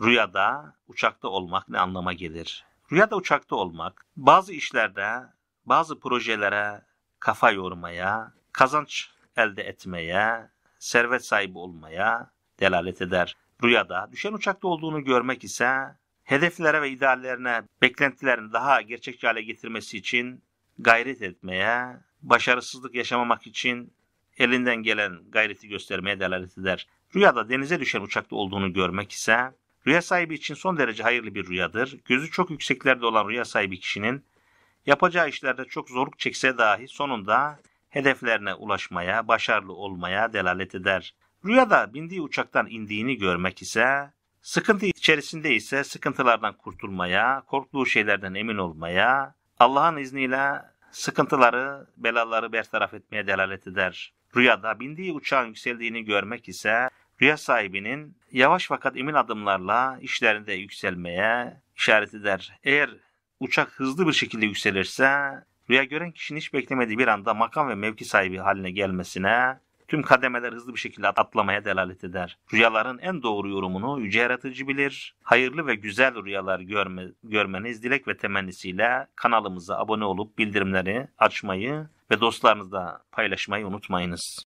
rüyada uçakta olmak ne anlama gelir? Rüyada uçakta olmak bazı işlerde, bazı projelere kafa yormaya, kazanç elde etmeye, servet sahibi olmaya delalet eder. Rüyada düşen uçakta olduğunu görmek ise hedeflere ve ideallerine, beklentilerini daha gerçekçi hale getirmesi için gayret etmeye, başarısızlık yaşamamak için elinden gelen gayreti göstermeye delalet eder. Rüyada denize düşen uçakta olduğunu görmek ise Rüya sahibi için son derece hayırlı bir rüyadır. Gözü çok yükseklerde olan rüya sahibi kişinin yapacağı işlerde çok zorluk çekse dahi sonunda hedeflerine ulaşmaya, başarılı olmaya delalet eder. Rüyada bindiği uçaktan indiğini görmek ise, sıkıntı içerisinde ise sıkıntılardan kurtulmaya, korktuğu şeylerden emin olmaya, Allah'ın izniyle sıkıntıları, belaları bertaraf etmeye delalet eder. Rüyada bindiği uçağın yükseldiğini görmek ise rüya sahibinin yavaş fakat emin adımlarla işlerinde yükselmeye işaret eder. Eğer uçak hızlı bir şekilde yükselirse rüya gören kişinin hiç beklemediği bir anda makam ve mevki sahibi haline gelmesine tüm kademeler hızlı bir şekilde atlamaya delalet eder. Rüyaların en doğru yorumunu yüce yaratıcı bilir. Hayırlı ve güzel rüyalar görme, görmeniz dilek ve temennisiyle kanalımıza abone olup bildirimleri açmayı ve dostlarınızla paylaşmayı unutmayınız.